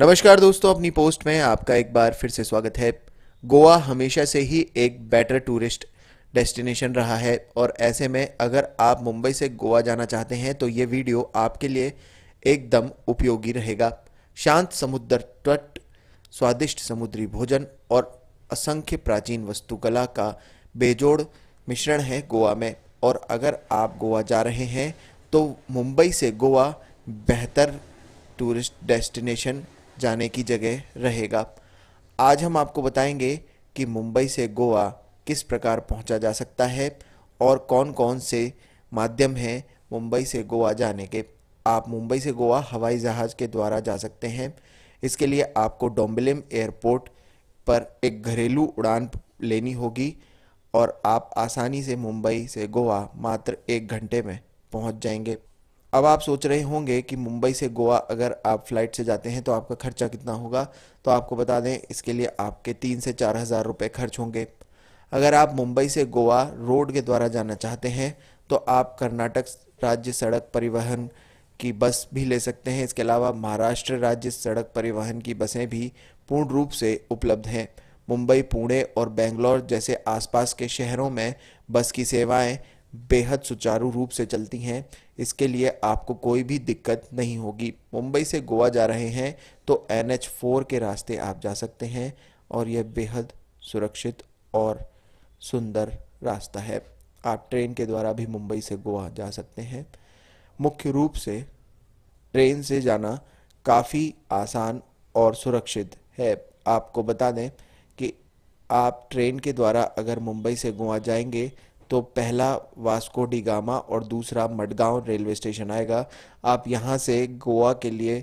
नमस्कार दोस्तों अपनी पोस्ट में आपका एक बार फिर से स्वागत है गोवा हमेशा से ही एक बेटर टूरिस्ट डेस्टिनेशन रहा है और ऐसे में अगर आप मुंबई से गोवा जाना चाहते हैं तो ये वीडियो आपके लिए एकदम उपयोगी रहेगा शांत समुद्र तट स्वादिष्ट समुद्री भोजन और असंख्य प्राचीन वस्तुकला का बेजोड़ मिश्रण है गोवा में और अगर आप गोवा जा रहे हैं तो मुंबई से गोवा बेहतर टूरिस्ट डेस्टिनेशन जाने की जगह रहेगा आज हम आपको बताएंगे कि मुंबई से गोवा किस प्रकार पहुंचा जा सकता है और कौन कौन से माध्यम हैं मुंबई से गोवा जाने के आप मुंबई से गोवा हवाई जहाज़ के द्वारा जा सकते हैं इसके लिए आपको डोम्बलिम एयरपोर्ट पर एक घरेलू उड़ान लेनी होगी और आप आसानी से मुंबई से गोवा मात्र एक घंटे में पहुंच जाएंगे अब आप सोच रहे होंगे कि मुंबई से गोवा अगर आप फ्लाइट से जाते हैं तो आपका खर्चा कितना होगा तो आपको बता दें इसके लिए आपके तीन से चार हज़ार रुपये खर्च होंगे अगर आप मुंबई से गोवा रोड के द्वारा जाना चाहते हैं तो आप कर्नाटक राज्य सड़क परिवहन की बस भी ले सकते हैं इसके अलावा महाराष्ट्र राज्य सड़क परिवहन की बसें भी पूर्ण रूप से उपलब्ध हैं मुंबई पुणे और बेंगलोर जैसे आसपास के शहरों में बस की सेवाएं बेहद सुचारू रूप से चलती हैं इसके लिए आपको कोई भी दिक्कत नहीं होगी मुंबई से गोवा जा रहे हैं तो एन एच फोर के रास्ते आप जा सकते हैं और यह बेहद सुरक्षित और सुंदर रास्ता है आप ट्रेन के द्वारा भी मुंबई से गोवा जा सकते हैं मुख्य रूप से ट्रेन से जाना काफ़ी आसान और सुरक्षित है आपको बता दें कि आप ट्रेन के द्वारा अगर मुंबई से गोवा जाएंगे तो पहला वास्को डिगामा और दूसरा मडगांव रेलवे स्टेशन आएगा आप यहाँ से गोवा के लिए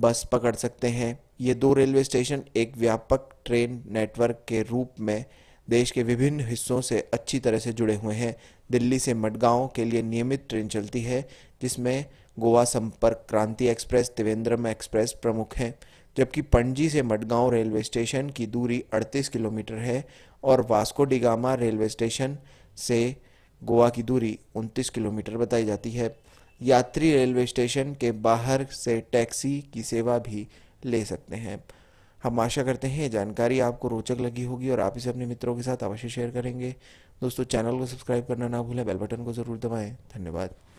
बस पकड़ सकते हैं ये दो रेलवे स्टेशन एक व्यापक ट्रेन नेटवर्क के रूप में देश के विभिन्न हिस्सों से अच्छी तरह से जुड़े हुए हैं दिल्ली से मडगांव के लिए नियमित ट्रेन चलती है जिसमें गोवा संपर्क क्रांति एक्सप्रेस त्रिवेंद्रम एक्सप्रेस प्रमुख हैं जबकि पणजी से मडगांव रेलवे स्टेशन की दूरी 38 किलोमीटर है और वास्को डिगामा रेलवे स्टेशन से गोवा की दूरी 29 किलोमीटर बताई जाती है यात्री रेलवे स्टेशन के बाहर से टैक्सी की सेवा भी ले सकते हैं हम आशा करते हैं जानकारी आपको रोचक लगी होगी और आप इसे अपने मित्रों के साथ अवश्य शेयर करेंगे दोस्तों चैनल को सब्सक्राइब करना ना भूलें बेल बटन को ज़रूर दबाएं धन्यवाद